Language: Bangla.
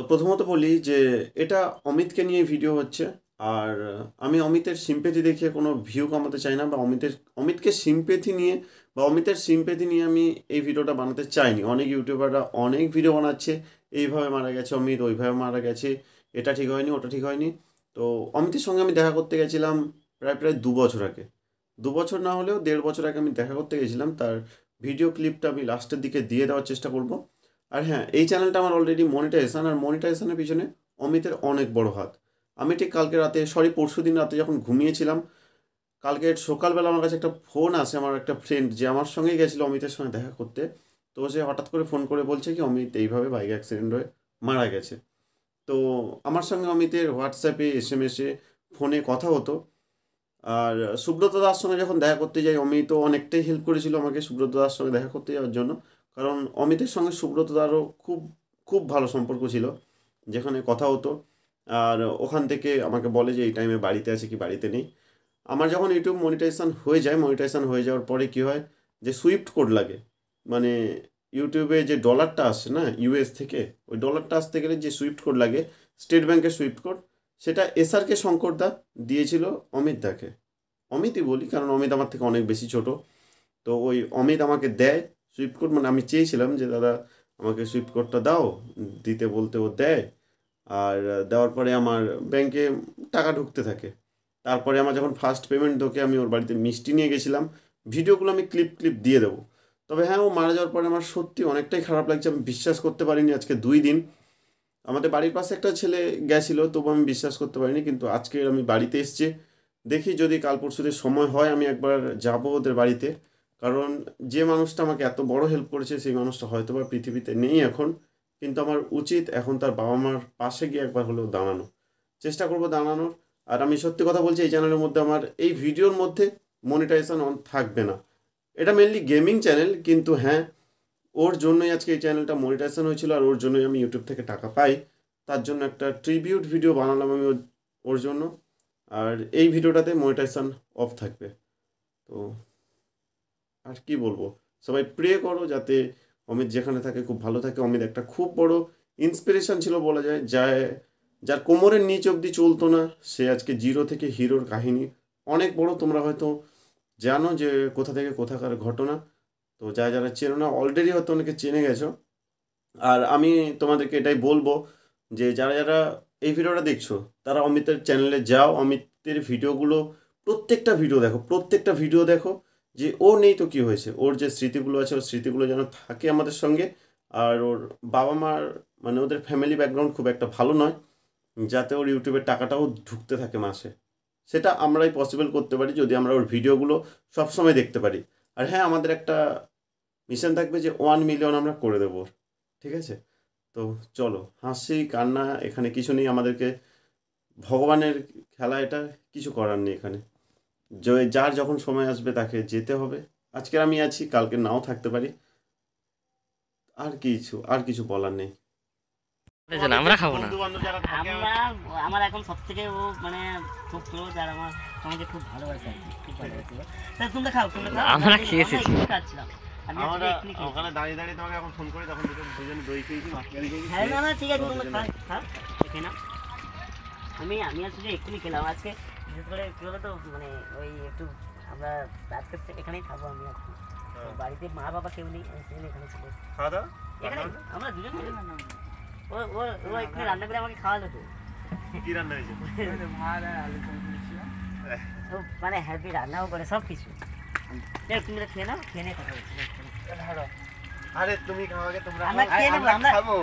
তো প্রথমত বলি যে এটা অমিতকে নিয়ে ভিডিও হচ্ছে আর আমি অমিতের সিম্পেথি দেখে কোনো ভিউ কমাতে চাই না বা অমিতের অমিতকে সিম্পেথি নিয়ে বা অমিতের সিম্পেথি নিয়ে আমি এই ভিডিওটা বানাতে চাইনি অনেক ইউটিউবাররা অনেক ভিডিও বানাচ্ছে এইভাবে মারা গেছে অমিত ওইভাবে মারা গেছে এটা ঠিক হয়নি ওটা ঠিক হয়নি তো অমিতের সঙ্গে আমি দেখা করতে গেছিলাম প্রায় প্রায় দু বছর আগে দু বছর না হলেও দেড় বছর আগে আমি দেখা করতে গেছিলাম তার ভিডিও ক্লিপটা আমি লাস্টের দিকে দিয়ে দেওয়ার চেষ্টা করব আর হ্যাঁ এই চ্যানেলটা আমার অলরেডি মনিটাইজেশন আর মনিটাইজেশনের পিছনে অমিতের অনেক বড় হাত আমি ঠিক কালকে রাতে সরি পরশু দিন রাতে যখন ঘুমিয়েছিলাম কালকে সকালবেলা আমার কাছে একটা ফোন আসে আমার একটা ফ্রেন্ড যে আমার সঙ্গেই গেছিলো অমিতের সঙ্গে দেখা করতে তো সে হঠাৎ করে ফোন করে বলছে কি অমিত এইভাবে বাইক অ্যাক্সিডেন্ট হয়ে মারা গেছে তো আমার সঙ্গে অমিতের হোয়াটসঅ্যাপে এস এম এসে ফোনে কথা হতো আর সুব্রত দাস সঙ্গে যখন দেখা করতে যাই অমিত অনেকটাই হেল্প করেছিল আমাকে সুব্রত দাস সঙ্গে দেখা করতে যাওয়ার জন্য কারণ অমিতের সঙ্গে সুব্রত খুব খুব ভালো সম্পর্ক ছিল যেখানে কথা হতো আর ওখান থেকে আমাকে বলে যে এই টাইমে বাড়িতে আছে কি বাড়িতে নেই আমার যখন ইউটিউব মনিটাইজেশান হয়ে যায় মনিটাইজেশান হয়ে যাওয়ার পরে কি হয় যে সুইফট কোড লাগে মানে ইউটিউবে যে ডলারটা আসছে না ইউএস থেকে ওই ডলারটা আসতে গেলে যে সুইফট কোড লাগে স্টেট ব্যাংকের সুইফট কোড সেটা এসআরকে শঙ্করদা দিয়েছিল অমিত দাকে অমিতই বলি কারণ অমিত আমার থেকে অনেক বেশি ছোট তো ওই অমিত আমাকে দেয় সুইপ কোড মানে আমি চেয়েছিলাম যে দাদা আমাকে সুইফট কোডটা দাও দিতে বলতে ও দেয় আর দেওয়ার পরে আমার ব্যাংকে টাকা ঢুকতে থাকে তারপরে আমার যখন ফার্স্ট পেমেন্ট ঢোকে আমি ওর বাড়িতে মিষ্টি নিয়ে গেছিলাম ভিডিওগুলো আমি ক্লিপ ক্লিপ দিয়ে দেবো তবে হ্যাঁ ও মারা যাওয়ার পরে আমার সত্যি অনেকটাই খারাপ লাগছে আমি বিশ্বাস করতে পারিনি আজকে দুই দিন আমাদের বাড়ির পাশে একটা ছেলে গেছিলো তবু আমি বিশ্বাস করতে পারিনি কিন্তু আজকে আমি বাড়িতে এসছি দেখি যদি কাল পরশুদের সময় হয় আমি একবার যাবো ওদের বাড়িতে কারণ যে মানুষটা আমাকে এত বড় হেল্প করেছে সেই মানুষটা হয়তো বা পৃথিবীতে নেই এখন কিন্তু আমার উচিত এখন তার বাবা মার পাশে গিয়ে একবার হলেও দাঁড়ানো চেষ্টা করব দাঁড়ানোর আর আমি সত্যি কথা বলছি এই চ্যানেলের মধ্যে আমার এই ভিডিওর মধ্যে মনিটাইজেশন অন থাকবে না এটা মেনলি গেমিং চ্যানেল কিন্তু হ্যাঁ ওর জন্যই আজকে এই চ্যানেলটা মনিটাইজেশন হয়েছিল আর ওর জন্যই আমি ইউটিউব থেকে টাকা পাই তার জন্য একটা ট্রিবিউট ভিডিও বানালাম আমি ওর জন্য আর এই ভিডিওটাতে মনিটাইজেশন অফ থাকবে তো আর কি বলবো সবাই প্রে করো যাতে অমিত যেখানে থাকে খুব ভালো থাকে অমিত একটা খুব বড় ইন্সপিরেশন ছিল বলা যায় যায় যার কোমরের নিচ অবধি চলতো না সে আজকে জিরো থেকে হিরোর কাহিনী অনেক বড় তোমরা হয়তো জানো যে কোথা থেকে কোথাকার ঘটনা তো যা যারা চেনো না অলরেডি হয়তো অনেকে চেনে গেছো আর আমি তোমাদেরকে এটাই বলবো যে যারা যারা এই ভিডিওটা দেখছো তারা অমিতের চ্যানেলে যাও অমিতের ভিডিওগুলো প্রত্যেকটা ভিডিও দেখো প্রত্যেকটা ভিডিও দেখো যে ও নেই তো কি হয়েছে ওর যে স্মৃতিগুলো আছে ওর স্মৃতিগুলো যেন থাকে আমাদের সঙ্গে আর ওর বাবা মার মানে ওদের ফ্যামিলি ব্যাকগ্রাউন্ড খুব একটা ভালো নয় যাতে ওর ইউটিউবের টাকাটাও ঢুকতে থাকে মাসে সেটা আমরাই পসিবল করতে পারি যদি আমরা ওর ভিডিওগুলো সবসময় দেখতে পারি আর হ্যাঁ আমাদের একটা মিশন থাকবে যে ওয়ান মিলিয়ন আমরা করে দেবো ঠিক আছে তো চলো হাসি কান্না এখানে কিছু নেই আমাদেরকে ভগবানের খেলা এটা কিছু করার নেই এখানে যে যার যখন সময় আসবে তাকে যেতে হবে আজকে আমি আছি কালকে নাও থাকতে পারি আর কিছু আর কিছু বলার নেই আমরা খাবো না আমার এখন মানে খেয়েছি দাঁড়িয়ে দাঁড়িয়ে এখন ফোন তখন হ্যাঁ, ঠিক আছে আমি আমি আসলে এক্ষুনি খেলাম আজকে বিশেষ করে কি বলতো মানে ওই একটু আমরা আজকে এখানেই থাকবো আমি এখন হ্যাঁ। বাড়িতে মা বাবা কেউ নেই সেজন্য এখানে চলে খাওয়া দাওয়া এখানে আমরা দুজন ও ও ও এখানে রান্না করে আমাকে খাওয়ালো তো কি রান্না হয়েছে ভাত আর আলু ও মানে হ্যাপি রান্নাও করে সব কিছু তুমি খেয়ে নাও খেয়ে নিয়ে কথা বলছি আরে তুমি খাওয়াকে তোমরা আমরা খেয়ে নেবো আমরা খাবো